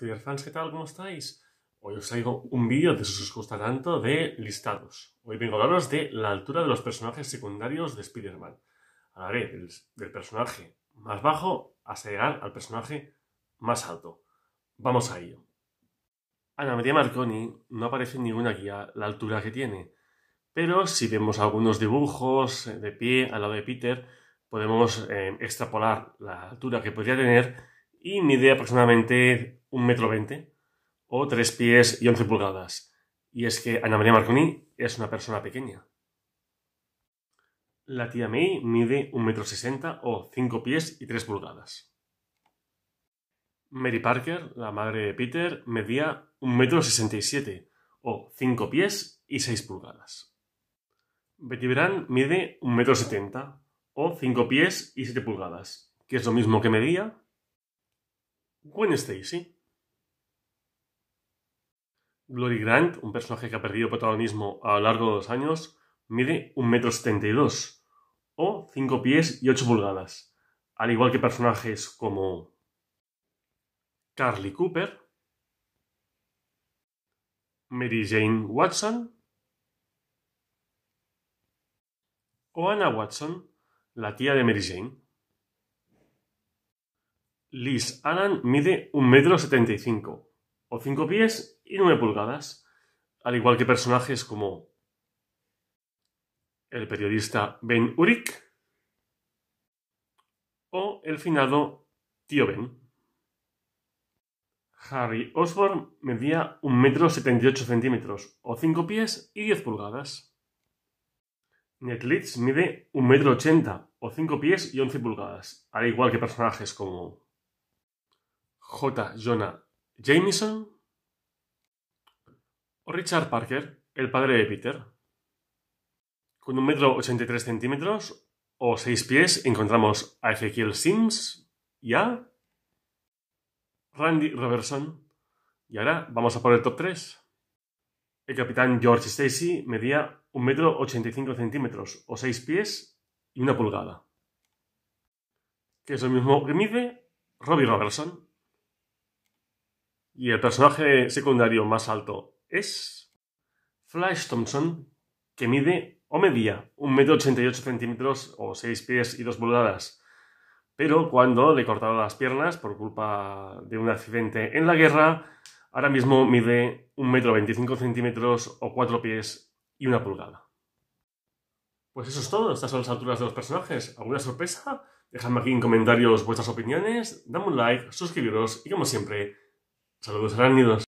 Hola fans, ¿qué tal? ¿Cómo estáis? Hoy os traigo un vídeo de si os gusta tanto de listados. Hoy vengo a hablaros de la altura de los personajes secundarios de Spider-Man. la del, del personaje más bajo hasta llegar al personaje más alto. Vamos a ello. Ana María Marconi no aparece en ninguna guía la altura que tiene, pero si vemos algunos dibujos eh, de pie al lado de Peter, podemos eh, extrapolar la altura que podría tener y mide aproximadamente 1,20m, o 3 pies y 11 pulgadas. Y es que Ana María Marconi es una persona pequeña. La tía May mide 1,60 m o 5 pies y 3 pulgadas. Mary Parker, la madre de Peter, medía 1,67 m o 5 pies y 6 pulgadas. Betty Brand mide 1,70 m o 5 pies y 7 pulgadas, que es lo mismo que medía Gwen Stacy. Glory Grant, un personaje que ha perdido protagonismo a lo largo de los años, mide 1,72m o 5 pies y 8 pulgadas, al igual que personajes como Carly Cooper, Mary Jane Watson o Anna Watson, la tía de Mary Jane. Liz Allan mide 1,75 m o 5 pies y 9 pulgadas, al igual que personajes como el periodista Ben Urik o el finado Tío Ben. Harry Osborne medía 1,78 m o 5 pies y 10 pulgadas. Ned Leeds mide 1,80 m o 5 pies y 11 pulgadas, al igual que personajes como J. Jonah Jameson o Richard Parker, el padre de Peter. Con un metro 83 centímetros o 6 pies encontramos a Ezequiel Sims y a Randy Robertson. Y ahora vamos a por el top 3. El capitán George Stacy medía un metro centímetros o 6 pies y una pulgada. Que es lo mismo que mide Robbie Robertson. Y el personaje secundario más alto es Flash Thompson, que mide o medía 1,88 centímetros o 6 pies y 2 pulgadas. Pero cuando le cortaron las piernas por culpa de un accidente en la guerra, ahora mismo mide 1,25 centímetros o 4 pies y 1 pulgada. Pues eso es todo, estas son las alturas de los personajes. ¿Alguna sorpresa? Dejadme aquí en comentarios vuestras opiniones, dame un like, suscribiros y como siempre, saludos arácnidos